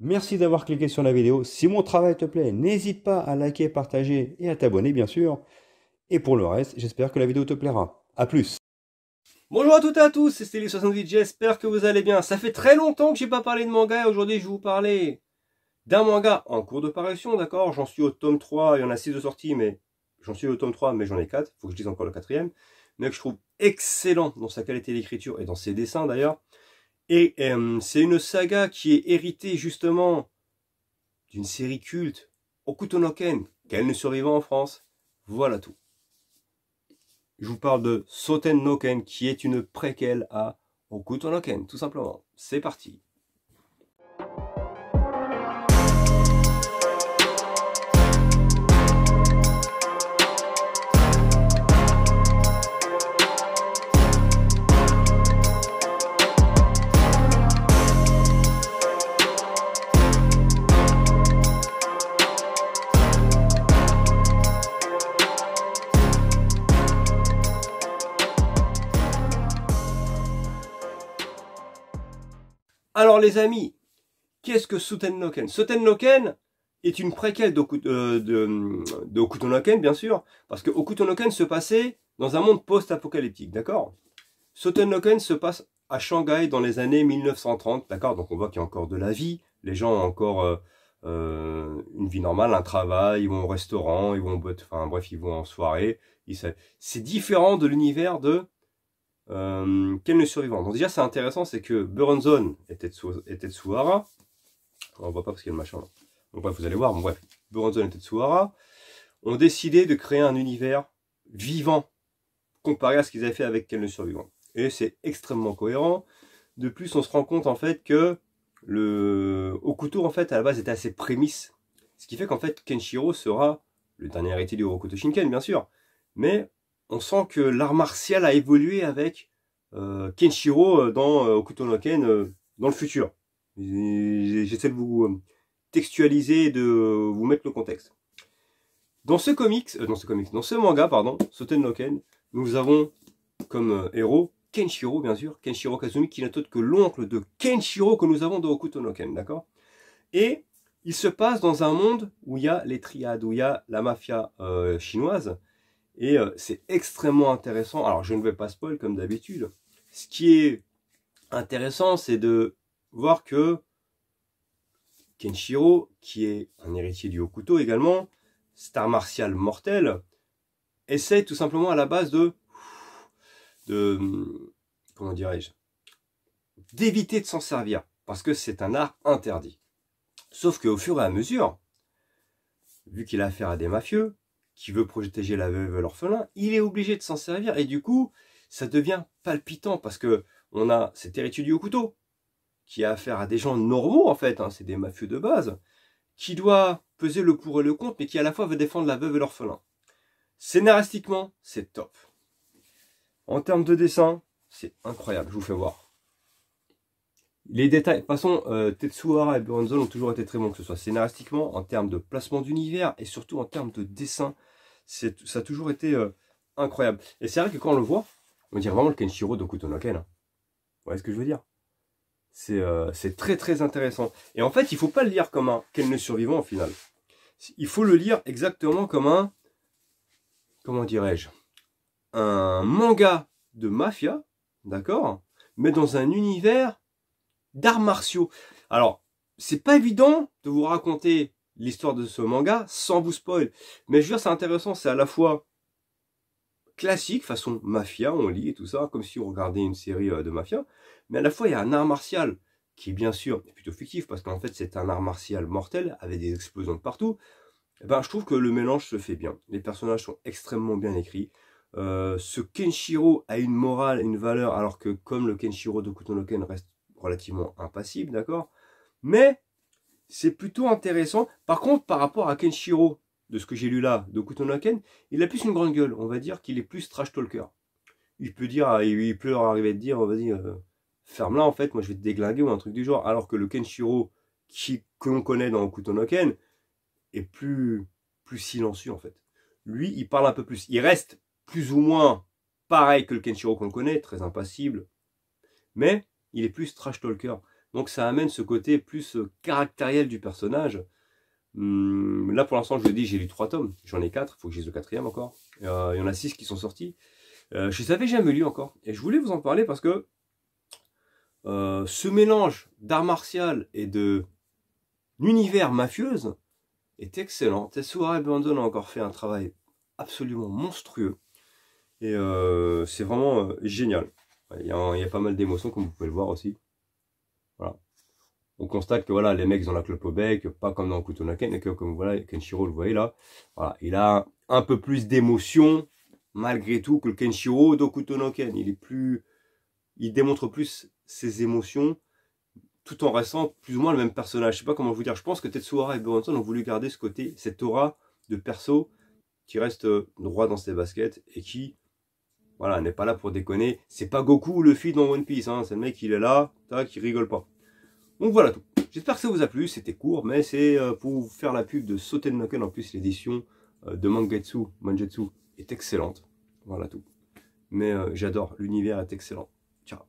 Merci d'avoir cliqué sur la vidéo. Si mon travail te plaît, n'hésite pas à liker, partager et à t'abonner bien sûr. Et pour le reste, j'espère que la vidéo te plaira. A plus Bonjour à toutes et à tous, c'est Stélie 78 j'espère que vous allez bien. Ça fait très longtemps que j'ai pas parlé de manga et aujourd'hui je vais vous parler d'un manga en cours de parution, d'accord J'en suis au tome 3, il y en a 6 de sortie, mais j'en suis au tome 3, mais j'en ai 4, faut que je dise encore le quatrième, mais que je trouve excellent dans sa qualité d'écriture et dans ses dessins d'ailleurs. Et euh, c'est une saga qui est héritée justement d'une série culte, Okutonoken, qu'elle ne survivant en France. Voilà tout. Je vous parle de Soten qui est une préquelle à Okutonoken, tout simplement. C'est parti. les amis, qu'est-ce que Sutennoken Noken est une préquelle euh, de, de bien sûr, parce que Okutonoken se passait dans un monde post-apocalyptique, d'accord Noken se passe à Shanghai dans les années 1930, d'accord Donc on voit qu'il y a encore de la vie, les gens ont encore euh, euh, une vie normale, un travail, ils vont au restaurant, ils vont, enfin bref, ils vont en soirée. C'est différent de l'univers de euh, survivant survivant. Donc déjà, c'est intéressant, c'est que Buronzon et, et Tetsuhara, on ne voit pas parce qu'il y a le machin là. Donc bref, vous allez voir, bon, bref, Buronzon et Tetsuhara ont décidé de créer un univers vivant comparé à ce qu'ils avaient fait avec Ken le survivant Et c'est extrêmement cohérent. De plus, on se rend compte en fait que le Okuto en fait à la base était assez prémisse. Ce qui fait qu'en fait Kenshiro sera le dernier héritier du Rokuto Shinken bien sûr. Mais on sent que l'art martial a évolué avec euh, Kenshiro euh, dans euh, euh, dans le futur. J'essaie de vous textualiser de vous mettre le contexte. Dans ce comics, dans ce comics, manga, pardon, nous avons comme héros Kenshiro, bien sûr, Kenshiro Kazumi, qui n'est autre que l'oncle de Kenshiro que nous avons dans Okutonoken, d'accord Et il se passe dans un monde où il y a les triades, où il y a la mafia chinoise, et euh, c'est extrêmement intéressant. Alors, je ne vais pas spoil comme d'habitude. Ce qui est intéressant, c'est de voir que Kenshiro, qui est un héritier du Hokuto également, star martial mortel, essaie tout simplement à la base de, de comment dirais-je, d'éviter de s'en servir, parce que c'est un art interdit. Sauf qu'au fur et à mesure, vu qu'il a affaire à des mafieux, qui veut protéger la veuve et l'orphelin, il est obligé de s'en servir. Et du coup, ça devient palpitant parce que on a cet héritier au couteau qui a affaire à des gens normaux en fait, hein, c'est des mafieux de base, qui doit peser le pour et le contre, mais qui à la fois veut défendre la veuve et l'orphelin. Scénaristiquement, c'est top. En termes de dessin, c'est incroyable, je vous fais voir. Les détails, Passons. toute façon, euh, Tetsuhara et Buranzo ont toujours été très bons, que ce soit scénaristiquement, en termes de placement d'univers et surtout en termes de dessin. Ça a toujours été euh, incroyable. Et c'est vrai que quand on le voit, on dirait vraiment le Kenshiro de Kutonoken. Hein. Vous voyez ce que je veux dire C'est euh, très très intéressant. Et en fait, il ne faut pas le lire comme un Ken le survivant au final. Il faut le lire exactement comme un... Comment dirais-je Un manga de mafia, d'accord Mais dans un univers d'arts martiaux. Alors, c'est pas évident de vous raconter l'histoire de ce manga sans vous spoil. Mais je veux dire, c'est intéressant, c'est à la fois classique, façon mafia, on lit et tout ça, comme si on regardait une série euh, de mafia, mais à la fois il y a un art martial, qui bien sûr est plutôt fictif, parce qu'en fait c'est un art martial mortel, avec des explosions de partout, et eh ben, je trouve que le mélange se fait bien. Les personnages sont extrêmement bien écrits. Euh, ce Kenshiro a une morale, une valeur, alors que comme le Kenshiro de Kutonoken reste relativement impassible, d'accord Mais c'est plutôt intéressant. Par contre, par rapport à Kenshiro, de ce que j'ai lu là, de Kutonaken, il a plus une grande gueule. On va dire qu'il est plus trash talker. Il peut dire, ah, il peut leur arriver de dire, vas-y, euh, ferme-la en fait, moi je vais te déglinguer ou un truc du genre. Alors que le Kenshiro qui, que l'on connaît dans Kutonoken est plus, plus silencieux en fait. Lui, il parle un peu plus. Il reste plus ou moins pareil que le Kenshiro qu'on connaît, très impassible. Mais il est plus trash talker. Donc ça amène ce côté plus euh, caractériel du personnage. Hum, là pour l'instant je vous dis, j'ai lu trois tomes, j'en ai quatre, il faut que je lise le quatrième encore. Euh, il y en a six qui sont sortis. Euh, je ne les avais jamais lu encore. Et je voulais vous en parler parce que ce mélange d'art martial et de l'univers mafieuse est excellent. et Brandon a encore fait un travail absolument monstrueux. Et c'est vraiment génial. Il y, a, pas mal d'émotions, comme vous pouvez le voir aussi. Voilà. On constate que voilà, les mecs, ils ont la clope au bec, pas comme dans Okutonaken, et que comme voilà, Kenshiro, vous le voyez là, voilà, il a un peu plus d'émotions, malgré tout, que le Kenshiro de Il est plus... Il démontre plus ses émotions, tout en restant plus ou moins le même personnage. Je sais pas comment vous dire. Je pense que Tetsuhara et Berenson ont voulu garder ce côté, cette aura de perso qui reste euh, droit dans ses baskets et qui voilà, n'est pas là pour déconner. C'est pas Goku le fils dans One Piece. Hein. C'est le mec, il est là, qui rigole pas. Donc voilà tout. J'espère que ça vous a plu. C'était court, mais c'est euh, pour vous faire la pub de Sauter de Noken. En plus, l'édition euh, de Mangetsu, Mangetsu est excellente. Voilà tout. Mais euh, j'adore. L'univers est excellent. Ciao.